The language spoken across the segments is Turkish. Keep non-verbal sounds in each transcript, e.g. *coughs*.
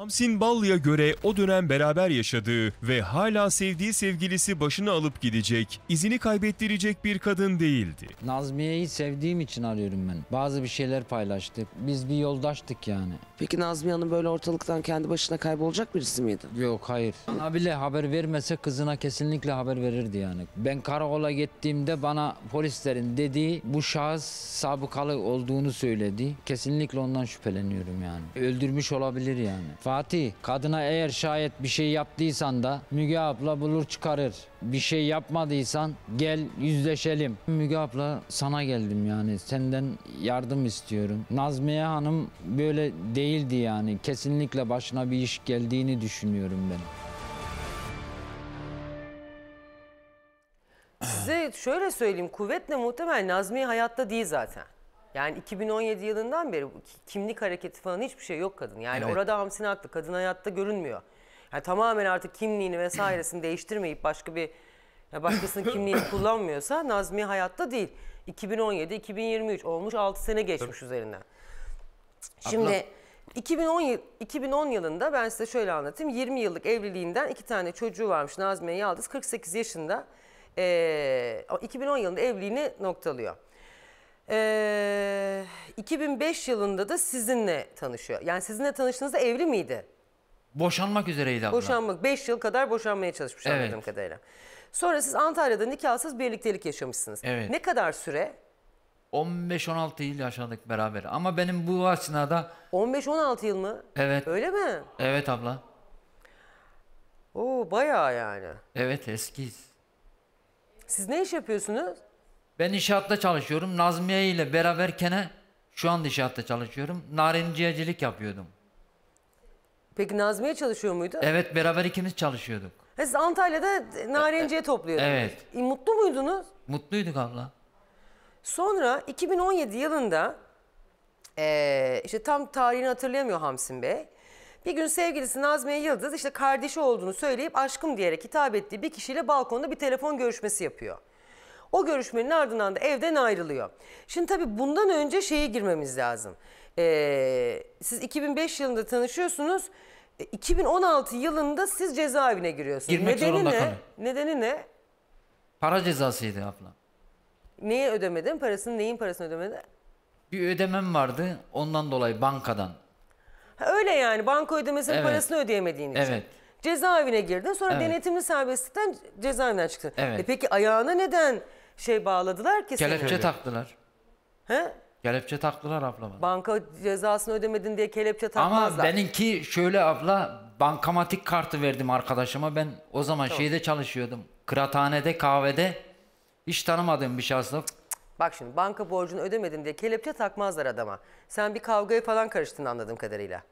Hamsin Ballı'ya göre o dönem beraber yaşadığı ve hala sevdiği sevgilisi başına alıp gidecek, izini kaybettirecek bir kadın değildi. Nazmiye'yi sevdiğim için arıyorum ben. Bazı bir şeyler paylaştık. Biz bir yoldaştık yani. Peki Nazmiye Hanım böyle ortalıktan kendi başına kaybolacak birisi miydi? Yok hayır. Bana bile haber vermese kızına kesinlikle haber verirdi yani. Ben karakola gittiğimde bana polislerin dediği bu şahıs sabıkalı olduğunu söyledi. Kesinlikle ondan şüpheleniyorum yani. Öldürmüş olabilir yani. Fatih, kadına eğer şayet bir şey yaptıysan da Müge abla bulur çıkarır. Bir şey yapmadıysan gel yüzleşelim. Müge abla sana geldim yani senden yardım istiyorum. Nazmiye Hanım böyle değildi yani. Kesinlikle başına bir iş geldiğini düşünüyorum ben. Size şöyle söyleyeyim kuvvetle muhtemel Nazmiye hayatta değil zaten. Yani 2017 yılından beri kimlik hareketi falan hiçbir şey yok kadın. Yani evet. orada hamsin haklı. Kadın hayatta görünmüyor. Yani tamamen artık kimliğini vesairesini değiştirmeyip başka bir ya başkasının kimliğini *coughs* kullanmıyorsa Nazmi hayatta değil. 2017-2023 olmuş 6 sene geçmiş Tabii. üzerinden. Şimdi Abla. 2010, 2010 yılında ben size şöyle anlatayım. 20 yıllık evliliğinden iki tane çocuğu varmış Nazmiye Yaldız. 48 yaşında. Ee, 2010 yılında evliliğini noktalıyor. Ee, 2005 yılında da sizinle tanışıyor. Yani sizinle tanıştığınızda evli miydi? Boşanmak üzereydi abla. Boşanmak. 5 yıl kadar boşanmaya çalışmış evet. anladığım kadarıyla. Sonra siz Antalya'da nikahsız birliktelik yaşamışsınız. Evet. Ne kadar süre? 15-16 yıl yaşadık beraber. Ama benim bu aslında 15-16 yıl mı? Evet. Öyle mi? Evet abla. Oo bayağı yani. Evet eskiyiz. Siz ne iş yapıyorsunuz? Ben inşaatta çalışıyorum. Nazmiye ile beraberken şu an inşaatta çalışıyorum. Narinciyecilik yapıyordum. Peki Nazmiye çalışıyor muydu? Evet beraber ikimiz çalışıyorduk. Ha, siz Antalya'da narenciye e, e, topluyordunuz. Evet. E, mutlu muydunuz? Mutluyduk abla. Sonra 2017 yılında e, işte tam tarihini hatırlayamıyor Hamsin Bey. Bir gün sevgilisi Nazmiye Yıldız işte kardeşi olduğunu söyleyip aşkım diyerek hitap ettiği bir kişiyle balkonda bir telefon görüşmesi yapıyor. O görüşmenin ardından da evden ayrılıyor. Şimdi tabii bundan önce şeye girmemiz lazım. Ee, siz 2005 yılında tanışıyorsunuz. 2016 e, yılında siz cezaevine giriyorsunuz. Girmek Nedeni zorunda ne? kalıyor. Nedeni ne? Para cezasıydı abla. Neye ödemedin? Parasını neyin parasını ödemedin? Bir ödemem vardı ondan dolayı bankadan. Ha, öyle yani banka ödemesinin Evet. parasını ödeyemediğin için. Evet. Cezaevine girdin sonra Evet. denetimli serbestlikten cezaevinden çıktın. Evet. E peki ayağına neden şey bağladılar ki Kelepçe seni. taktılar. He? Kelepçe taktılar ablama. Banka cezasını ödemedin diye kelepçe takmazlar. Ama benimki şöyle abla bankamatik kartı verdim arkadaşıma. Ben o zaman tamam. şeyde çalışıyordum. Kıraathanede kahvede hiç tanımadığım bir şahsla. Bak şimdi banka borcunu ödemedin diye kelepçe takmazlar adama. Sen bir kavgaya falan karıştın anladığım kadarıyla.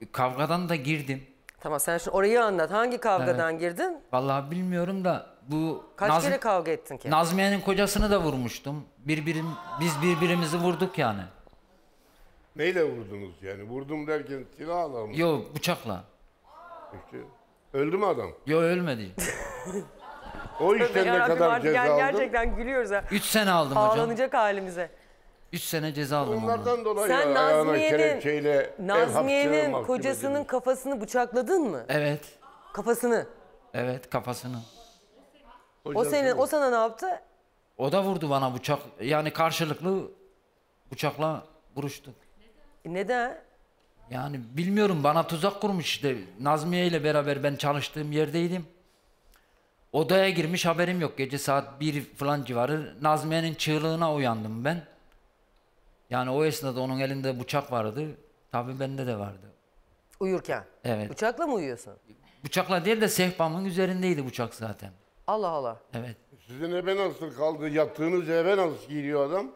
E, kavgadan da girdim. Tamam sen şimdi orayı anlat. Hangi kavgadan evet. girdin? Vallahi bilmiyorum da bu Kaç Naz kere kavga ettin ki? Nazmiye'nin kocasını da vurmuştum. Birbirim biz birbirimizi vurduk yani. Neyle vurdunuz yani? Vurdum derken silahla mı? Yok bıçakla. İşte, öldü mü adam? Yok ölmedi. o işten ne kadar ceza aldın? Gerçekten gülüyoruz ha. 3 sene aldım Ağlanacak hocam. Ağlanacak halimize. 3 sene ceza aldım Onlardan dolayı Sen Nazmiye'nin Nazmiye'nin kocasının kafasını bıçakladın mı? Evet. Kafasını? Evet kafasını. O senin, o sana ne yaptı? O da vurdu bana bıçak. Yani karşılıklı bıçakla vuruştuk. E neden? Yani bilmiyorum bana tuzak kurmuş işte. Nazmiye ile beraber ben çalıştığım yerdeydim. Odaya girmiş haberim yok. Gece saat 1 falan civarı Nazmiye'nin çığlığına uyandım ben. Yani o esnada onun elinde bıçak vardı. Tabii bende de vardı. Uyurken? Evet. Bıçakla mı uyuyorsun? Bıçakla değil de sehpamın üzerindeydi bıçak zaten. Allah Allah. Evet. Sizin eve nasıl kaldı? Yattığınız eve nasıl giriyor adam?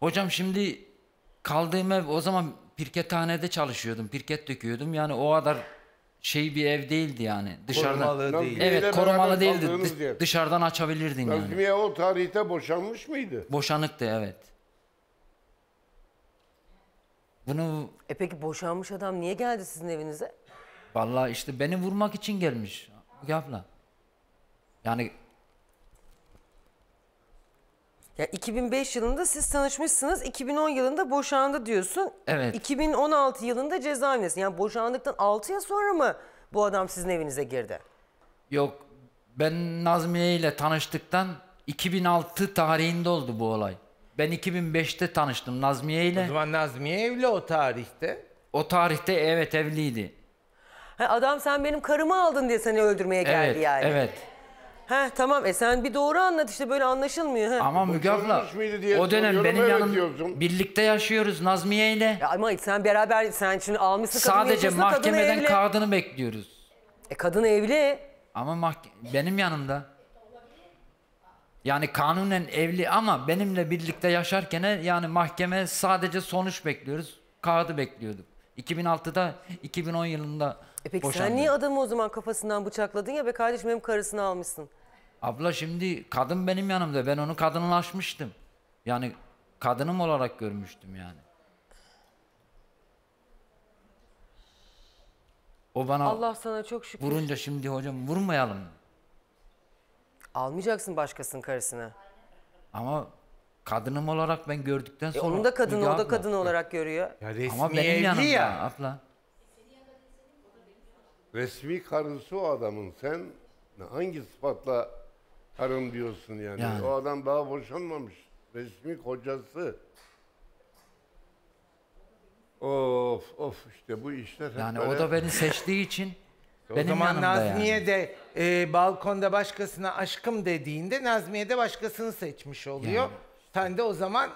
Hocam şimdi kaldığım ev o zaman pirkethanede çalışıyordum. Pirket döküyordum. Yani o kadar şey bir ev değildi yani. Dışarıdan. Korumalı değil. Evet korumalı değildi. Dış- Dışarıdan açabilirdin yani. Nazmiye o tarihte boşanmış mıydı? Boşanıktı evet. Bunu E peki boşanmış adam niye geldi sizin evinize? vallahi işte beni vurmak için gelmiş. yapla? Yani Ya 2005 yılında siz tanışmışsınız, 2010 yılında boşandı diyorsun. Evet. 2016 yılında cezaevindesin. Yani boşandıktan 6 yıl sonra mı bu adam sizin evinize girdi? yok ben Nazmiye ile tanıştıktan 2006 tarihinde oldu bu olay. Ben 2005'te tanıştım Nazmiye ile. O zaman Nazmiye evli o tarihte. O tarihte evet evliydi. Ha, adam sen benim karımı aldın diye seni öldürmeye geldi evet, yani. evet. He tamam e sen bir doğru anlat işte böyle anlaşılmıyor. Ama Müge abla o dönem benim evet yanım diyorsun. birlikte yaşıyoruz Nazmiye ile. Ya Ama sen beraber sen şimdi almışsın kadını Sadece mahkemeden kadını kağıdını bekliyoruz. e kadın evli. Ama mahke- benim yanımda. Yani kanunen evli ama benimle birlikte yaşarken yani mahkeme sadece sonuç bekliyoruz. Kağıdı bekliyorduk. 2006'da 2010 yılında e peki sen niye adamı o zaman kafasından bıçakladın ya be kardeşim hem karısını almışsın. Abla şimdi kadın benim yanımda. Ben onu kadınlaşmıştım. Yani kadınım olarak görmüştüm yani. O bana Allah sana çok şükür. vurunca şimdi hocam vurmayalım. Almayacaksın başkasının karısını. Ama kadının olarak ben gördükten E sonra... onun da kadını, o da kadın olarak görüyor. Ya resmi Ama benim evli yanımda ya. abla resmi karısı o adamın. Sen hangi sıfatla karım diyorsun yani? yani. O adam daha boşanmamış. Resmi kocası. Of of işte bu işler Yani böyle... o da beni seçtiği için *laughs* o benim zaman Nazmiye yani. de e, balkonda başkasına aşkım dediğinde Nazmiye de başkasını seçmiş oluyor. Yani. Sen de o zaman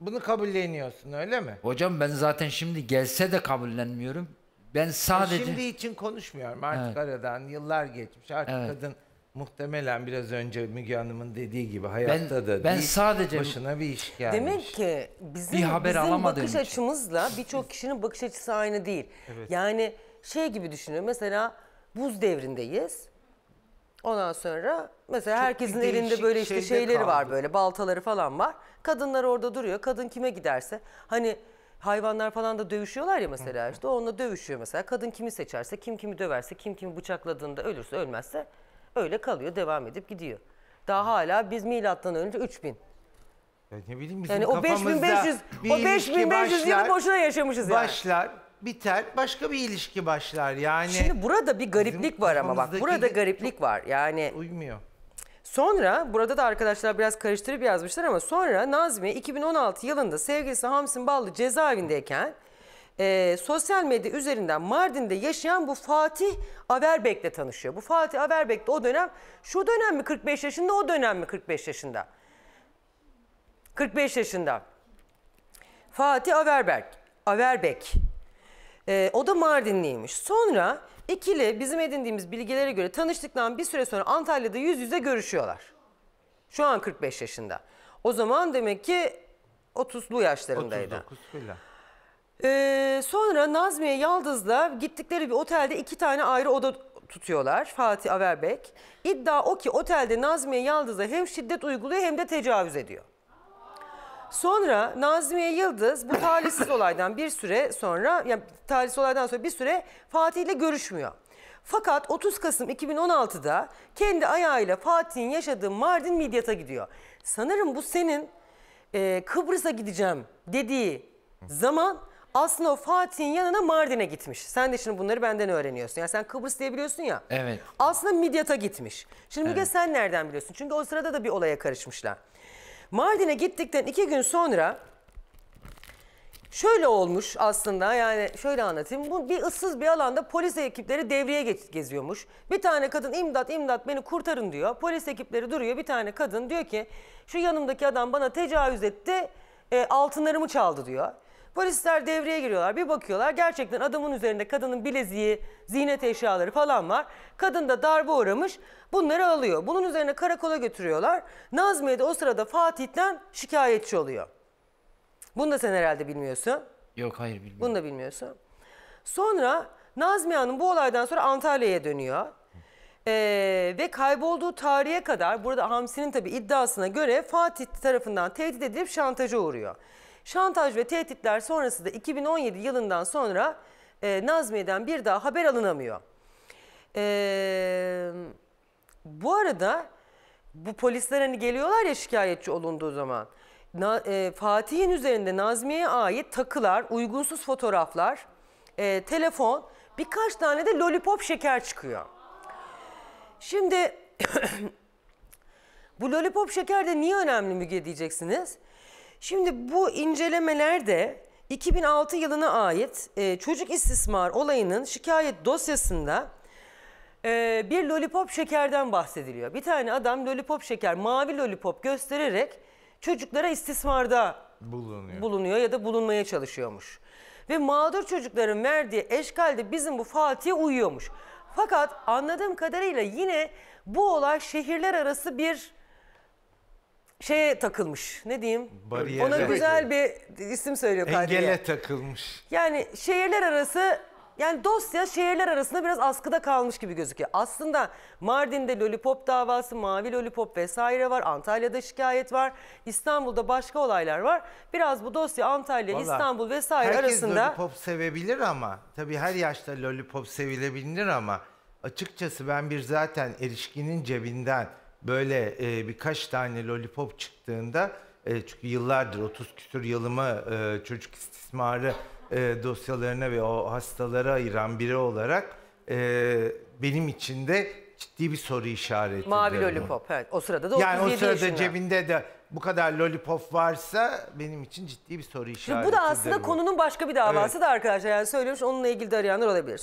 bunu kabulleniyorsun öyle mi? Hocam ben zaten şimdi gelse de kabullenmiyorum. Ben e, sadece... Şimdi için konuşmuyorum artık evet. aradan yıllar geçmiş. Artık evet. kadın muhtemelen biraz önce Müge Hanım'ın dediği gibi hayatta da ben değil, sadece başına bir iş gelmiş. Demek ki bizim, bir haber bizim bakış için. açımızla birçok kişinin bakış açısı aynı değil. Evet. Yani şey gibi düşünüyorum mesela buz devrindeyiz. Ondan sonra mesela Çok herkesin elinde böyle işte şeyleri kaldı. var böyle baltaları falan var. Kadınlar orada duruyor. Kadın kime giderse hani hayvanlar falan da dövüşüyorlar ya mesela işte onunla dövüşüyor mesela. Kadın kimi seçerse, kim kimi döverse, kim kimi bıçakladığında ölürse ölmezse öyle kalıyor, devam edip gidiyor. Daha hala biz milattan önce 3000. Ya ne bileyim bizim Yani o 5500 o 5500 yılı boşuna yaşamışız yani. Başlar, biter, başka bir ilişki başlar yani. Şimdi burada bir gariplik var ama bak. Burada gariplik var. Yani Uymuyor. Sonra burada da arkadaşlar biraz karıştırıp yazmışlar ama sonra Nazmi 2016 yılında sevgilisi Hamsin Ballı cezaevindeyken e, sosyal medya üzerinden Mardin'de yaşayan bu Fatih Averbek'le tanışıyor. Bu Fatih Averbek de o dönem şu dönem mi 45 yaşında o dönem mi 45 yaşında? 45 yaşında. Fatih Averbek. Averbek. E, o da Mardinliymiş. Sonra İkili bizim edindiğimiz bilgilere göre tanıştıktan bir süre sonra Antalya'da yüz yüze görüşüyorlar. Şu an 45 yaşında. O zaman demek ki 30'lu yaşlarındaydı. 39 Ee, sonra Nazmiye Yaldız'la gittikleri bir otelde iki tane ayrı oda tutuyorlar Fatih Averbek. İddia o ki otelde Nazmiye Yaldız'a hem şiddet uyguluyor hem de tecavüz ediyor. Sonra Nazmiye Yıldız bu talihsiz olaydan bir süre sonra yani talihsiz olaydan sonra bir süre Fatih ile görüşmüyor. Fakat 30 Kasım 2016'da kendi ayağıyla Fatih'in yaşadığı Mardin Midyat'a gidiyor. Sanırım bu senin e, Kıbrıs'a gideceğim dediği zaman aslında o Fatih'in yanına Mardin'e gitmiş. Sen de şimdi bunları benden öğreniyorsun. Yani sen Kıbrıs diyebiliyorsun ya. Evet. Aslında Midyat'a gitmiş. Şimdi evet. Müge sen nereden biliyorsun? Çünkü o sırada da bir olaya karışmışlar. Mardin'e gittikten iki gün sonra şöyle olmuş aslında yani şöyle anlatayım. Bu bir ıssız bir alanda polis ekipleri devreye geziyormuş. Bir tane kadın imdat imdat beni kurtarın diyor. Polis ekipleri duruyor. Bir tane kadın diyor ki şu yanımdaki adam bana tecavüz etti. E, altınlarımı çaldı diyor. Polisler devreye giriyorlar. Bir bakıyorlar gerçekten adamın üzerinde kadının bileziği, ziynet eşyaları falan var. Kadın da darbe uğramış. Bunları alıyor. Bunun üzerine karakola götürüyorlar. Nazmiye de o sırada Fatih'ten şikayetçi oluyor. Bunu da sen herhalde bilmiyorsun. Yok hayır bilmiyorum. Bunu da bilmiyorsun. Sonra Nazmiye Hanım bu olaydan sonra Antalya'ya dönüyor. Ee, ve kaybolduğu tarihe kadar burada Hamsi'nin tabii iddiasına göre Fatih tarafından tehdit edilip şantaja uğruyor. Şantaj ve tehditler sonrası da 2017 yılından sonra e, Nazmiye'den bir daha haber alınamıyor. E, bu arada bu polisler hani geliyorlar ya şikayetçi olunduğu zaman. Na, e, Fatih'in üzerinde Nazmiye'ye ait takılar, uygunsuz fotoğraflar, e, telefon, birkaç tane de lollipop şeker çıkıyor. Şimdi *clears throat* bu lollipop şeker de niye önemli Müge diyeceksiniz. Şimdi bu incelemelerde 2006 yılına ait e, çocuk istismar olayının şikayet dosyasında e, bir lollipop şekerden bahsediliyor. Bir tane adam lollipop şeker, mavi lollipop göstererek çocuklara istismarda bulunuyor, bulunuyor ya da bulunmaya çalışıyormuş. Ve mağdur çocukların verdiği eşkalde bizim bu Fatih'e uyuyormuş. Fakat anladığım kadarıyla yine bu olay şehirler arası bir şeye takılmış. Ne diyeyim? Bariyere. Ona güzel bir isim söylüyor Kadriye. Engele takılmış. Yani şehirler arası yani dosya şehirler arasında biraz askıda kalmış gibi gözüküyor. Aslında Mardin'de Lollipop davası, Mavi Lollipop vesaire var. Antalya'da şikayet var. İstanbul'da başka olaylar var. Biraz bu dosya Antalya, Vallahi, İstanbul vesaire herkes arasında... Herkes Lollipop sevebilir ama tabii her yaşta Lollipop sevilebilir ama açıkçası ben bir zaten erişkinin cebinden böyle e, birkaç tane lollipop çıktığında e, çünkü yıllardır 30 küsür yılımı e, çocuk istismarı e, dosyalarına ve o hastalara ayıran biri olarak e, benim için de ciddi bir soru işareti. Mavi lollipop evet. O sırada da 37 Yani o sırada yaşında. cebinde de bu kadar lollipop varsa benim için ciddi bir soru işareti. Bu da aslında konunun başka bir davası evet. da arkadaşlar. Yani söylemiş onunla ilgili de arayanlar olabilir.